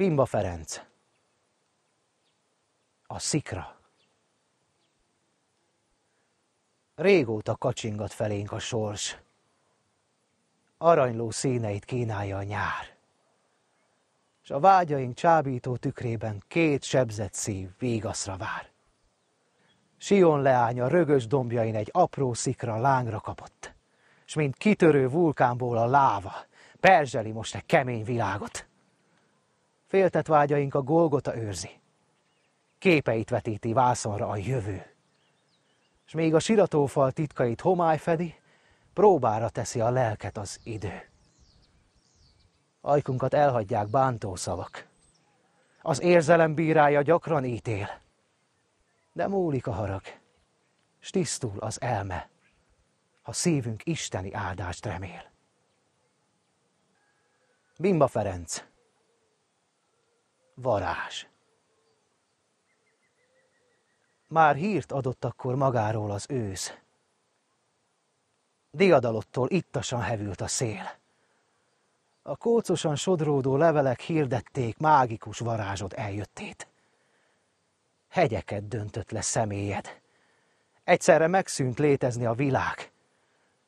Bimba Ferenc. A szikra. Régóta kacsingat felénk a sors. Aranyló színeit kínálja a nyár. És a vágyaink csábító tükrében két sebzett szív végaszra vár. Sion leánya rögös dombjain egy apró szikra lángra kapott, és mint kitörő vulkánból a láva perzseli most egy kemény világot féltett vágyaink a Golgota őrzi. Képeit vetíti vászonra a jövő. És még a siratófal titkait homály fedi, próbára teszi a lelket az idő. Ajkunkat elhagyják bántó szavak. Az érzelem bírája gyakran ítél, de múlik a harag, s tisztul az elme, ha szívünk isteni áldást remél. Bimba Ferenc varázs. Már hírt adott akkor magáról az ősz. Diadalottól ittasan hevült a szél. A kócosan sodródó levelek hirdették mágikus varázsod eljöttét. Hegyeket döntött le személyed. Egyszerre megszűnt létezni a világ,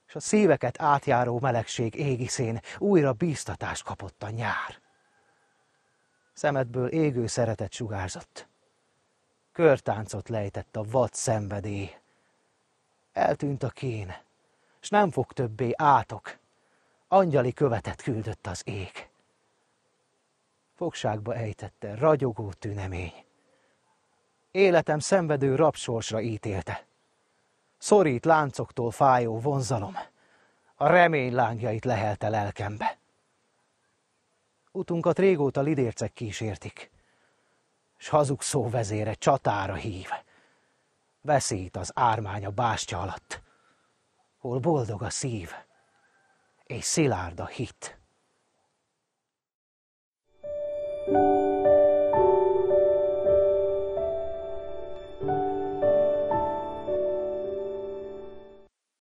és a szíveket átjáró melegség égiszén újra bíztatást kapott a nyár szemedből égő szeretet sugárzott. Körtáncot lejtett a vad szenvedély. Eltűnt a kén, s nem fog többé átok. Angyali követet küldött az ég. Fogságba ejtette ragyogó tünemény. Életem szenvedő rabsorsra ítélte. Szorít láncoktól fájó vonzalom. A remény lángjait lehelte lelkembe. Utunkat régóta lidércek kísértik. S hazug vezére csatára hív. Veszít az ármány a bástya alatt. Hol boldog a szív, és szilárd a hit.